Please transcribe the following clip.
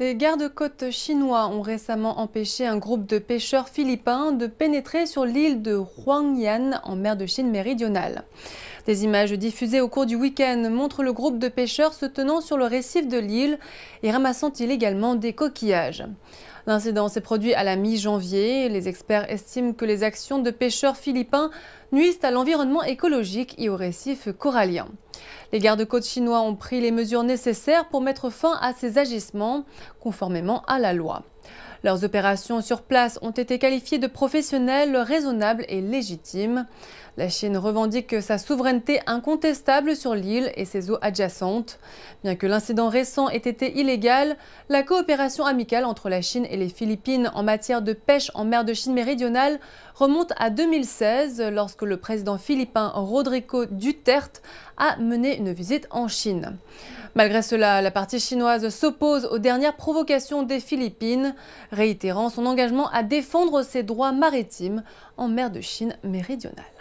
Les gardes-côtes chinois ont récemment empêché un groupe de pêcheurs philippins de pénétrer sur l'île de Huangyan en mer de Chine méridionale. Des images diffusées au cours du week-end montrent le groupe de pêcheurs se tenant sur le récif de l'île et ramassant illégalement des coquillages. L'incident s'est produit à la mi-janvier. Les experts estiment que les actions de pêcheurs philippins nuisent à l'environnement écologique et au récif corallien. Les gardes-côtes chinois ont pris les mesures nécessaires pour mettre fin à ces agissements, conformément à la loi. Leurs opérations sur place ont été qualifiées de professionnelles, raisonnables et légitimes. La Chine revendique sa souveraineté incontestable sur l'île et ses eaux adjacentes. Bien que l'incident récent ait été illégal, la coopération amicale entre la Chine et les Philippines en matière de pêche en mer de Chine méridionale remonte à 2016 lorsque le président philippin Rodrigo Duterte a mené une visite en Chine. Malgré cela, la partie chinoise s'oppose aux dernières provocations des Philippines réitérant son engagement à défendre ses droits maritimes en mer de Chine méridionale.